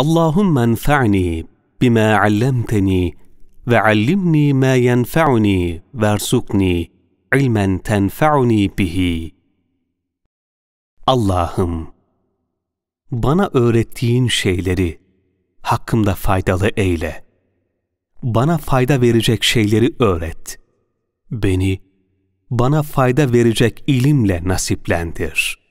bima انفعني ve علمتني ma ما ve وارزقني ilmen tenfe'uni bihi. Allah'ım, bana öğrettiğin şeyleri hakkımda faydalı eyle. Bana fayda verecek şeyleri öğret. Beni, bana fayda verecek ilimle nasiplendir.